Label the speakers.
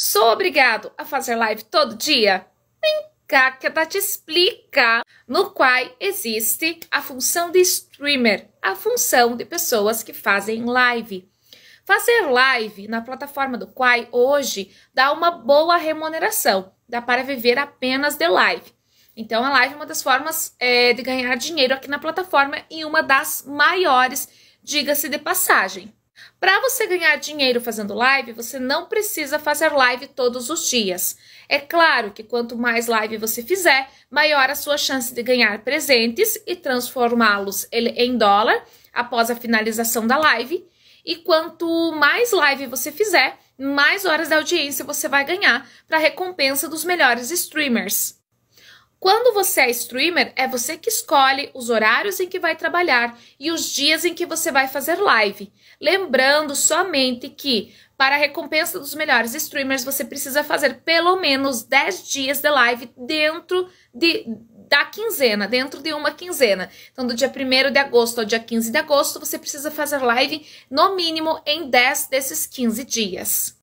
Speaker 1: Sou obrigado a fazer live todo dia? Vem cá que a te explica. No Quai existe a função de streamer, a função de pessoas que fazem live. Fazer live na plataforma do Quai hoje dá uma boa remuneração, dá para viver apenas de live. Então, a live é uma das formas é, de ganhar dinheiro aqui na plataforma e uma das maiores, diga-se de passagem. Para você ganhar dinheiro fazendo live, você não precisa fazer live todos os dias. É claro que quanto mais live você fizer, maior a sua chance de ganhar presentes e transformá-los em dólar após a finalização da live. E quanto mais live você fizer, mais horas de audiência você vai ganhar para recompensa dos melhores streamers. Quando você é streamer, é você que escolhe os horários em que vai trabalhar e os dias em que você vai fazer live. Lembrando somente que, para a recompensa dos melhores streamers, você precisa fazer pelo menos 10 dias de live dentro de, da quinzena, dentro de uma quinzena. Então, do dia 1 de agosto ao dia 15 de agosto, você precisa fazer live no mínimo em 10 desses 15 dias.